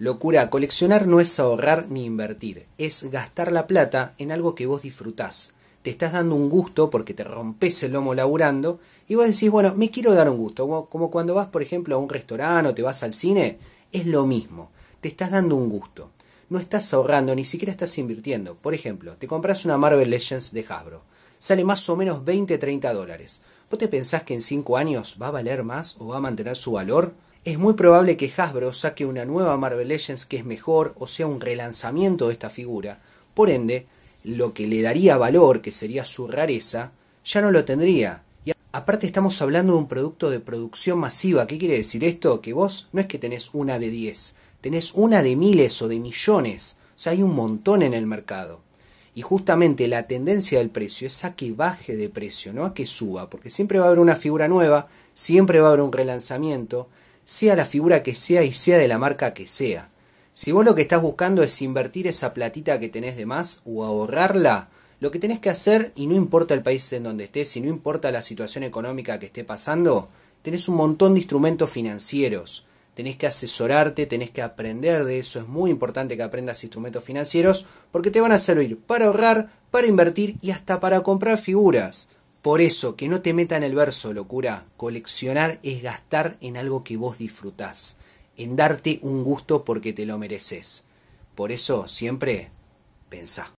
Locura, coleccionar no es ahorrar ni invertir, es gastar la plata en algo que vos disfrutás. Te estás dando un gusto porque te rompes el lomo laburando y vos decís, bueno, me quiero dar un gusto. Como, cuando vas, por ejemplo, a un restaurante o te vas al cine, es lo mismo. Te estás dando un gusto. No estás ahorrando, ni siquiera estás invirtiendo. Por ejemplo, te compras una Marvel Legends de Hasbro. Sale más o menos 20-30 dólares. ¿Vos te pensás que en 5 años va a valer más o va a mantener su valor? Es muy probable que Hasbro saque una nueva Marvel Legends que es mejor o sea un relanzamiento de esta figura. Por ende, lo que le daría valor, que sería su rareza, ya no lo tendría. Y aparte estamos hablando de un producto de producción masiva. ¿Qué quiere decir esto? Que vos no es que tenés una de 10, tenés una de miles o de millones. O sea, hay un montón en el mercado. Y justamente la tendencia del precio es a que baje de precio, no a que suba, porque siempre va a haber una figura nueva, siempre va a haber un relanzamiento, sea la figura que sea y sea de la marca que sea. Si vos lo que estás buscando es invertir esa platita que tenés de más o ahorrarla, lo que tenés que hacer, y no importa el país en donde estés, y no importa la situación económica que esté pasando, tenés un montón de instrumentos financieros. Tenés que asesorarte, tenés que aprender de eso. Es muy importante que aprendas instrumentos financieros porque te van a servir para ahorrar, para invertir y hasta para comprar figuras. Por eso, que no te metan el verso, locura. Coleccionar es gastar en algo que vos disfrutás, en darte un gusto porque te lo mereces. Por eso, siempre pensá.